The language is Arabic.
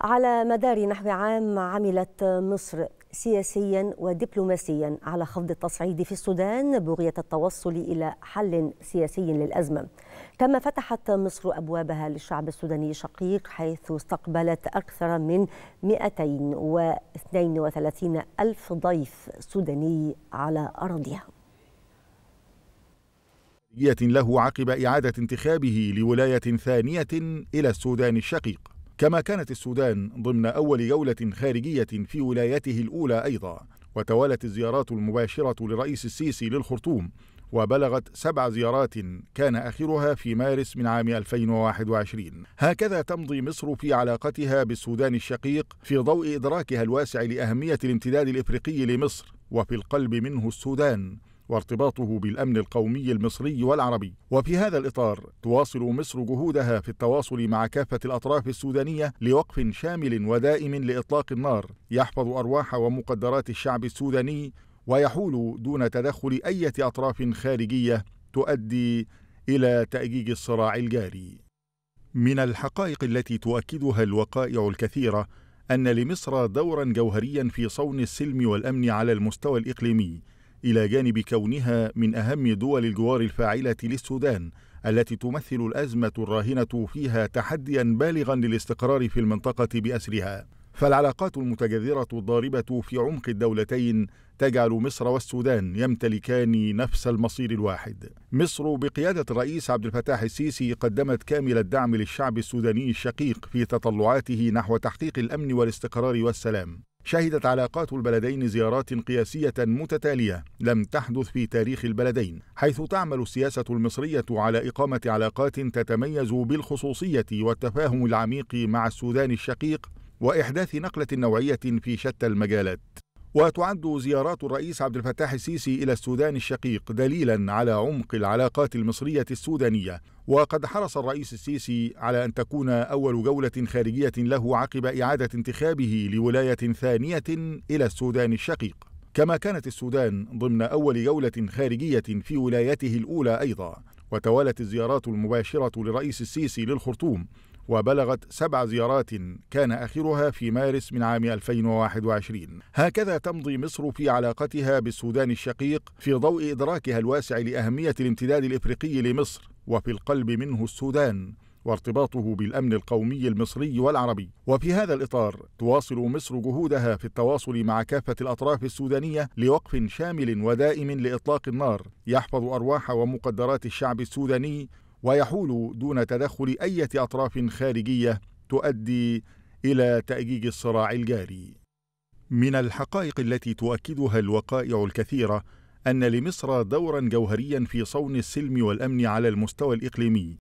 على مدار نحو عام عملت مصر سياسيا ودبلوماسيا على خفض التصعيد في السودان بغية التوصل إلى حل سياسي للأزمة كما فتحت مصر أبوابها للشعب السوداني الشقيق حيث استقبلت أكثر من 232 ألف ضيف سوداني على أراضيها له عقب إعادة انتخابه لولاية ثانية إلى السودان الشقيق كما كانت السودان ضمن أول جولة خارجية في ولايته الأولى أيضا وتوالت الزيارات المباشرة لرئيس السيسي للخرطوم وبلغت سبع زيارات كان آخرها في مارس من عام 2021 هكذا تمضي مصر في علاقتها بالسودان الشقيق في ضوء إدراكها الواسع لأهمية الامتداد الإفريقي لمصر وفي القلب منه السودان وارتباطه بالأمن القومي المصري والعربي وفي هذا الإطار تواصل مصر جهودها في التواصل مع كافة الأطراف السودانية لوقف شامل ودائم لإطلاق النار يحفظ أرواح ومقدرات الشعب السوداني ويحول دون تدخل أي أطراف خارجية تؤدي إلى تأجيج الصراع الجاري من الحقائق التي تؤكدها الوقائع الكثيرة أن لمصر دورا جوهريا في صون السلم والأمن على المستوى الإقليمي إلى جانب كونها من أهم دول الجوار الفاعلة للسودان التي تمثل الأزمة الراهنة فيها تحديا بالغا للاستقرار في المنطقة بأسرها فالعلاقات المتجذرة الضاربة في عمق الدولتين تجعل مصر والسودان يمتلكان نفس المصير الواحد. مصر بقيادة الرئيس عبد الفتاح السيسي قدمت كامل الدعم للشعب السوداني الشقيق في تطلعاته نحو تحقيق الأمن والاستقرار والسلام. شهدت علاقات البلدين زيارات قياسية متتالية لم تحدث في تاريخ البلدين حيث تعمل السياسة المصرية على إقامة علاقات تتميز بالخصوصية والتفاهم العميق مع السودان الشقيق وإحداث نقلة نوعية في شتى المجالات وتعد زيارات الرئيس عبد الفتاح السيسي إلى السودان الشقيق دليلا على عمق العلاقات المصرية السودانية وقد حرص الرئيس السيسي على أن تكون أول جولة خارجية له عقب إعادة انتخابه لولاية ثانية إلى السودان الشقيق كما كانت السودان ضمن أول جولة خارجية في ولايته الأولى أيضا وتوالت الزيارات المباشرة للرئيس السيسي للخرطوم وبلغت سبع زيارات كان آخرها في مارس من عام 2021 هكذا تمضي مصر في علاقتها بالسودان الشقيق في ضوء إدراكها الواسع لأهمية الامتداد الإفريقي لمصر وفي القلب منه السودان وارتباطه بالامن القومي المصري والعربي وفي هذا الاطار تواصل مصر جهودها في التواصل مع كافه الاطراف السودانيه لوقف شامل ودائم لاطلاق النار يحفظ ارواح ومقدرات الشعب السوداني ويحول دون تدخل أي أطراف خارجية تؤدي إلى تأجيج الصراع الجاري. من الحقائق التي تؤكدها الوقائع الكثيرة أن لمصر دورًا جوهريًا في صون السلم والأمن على المستوى الإقليمي،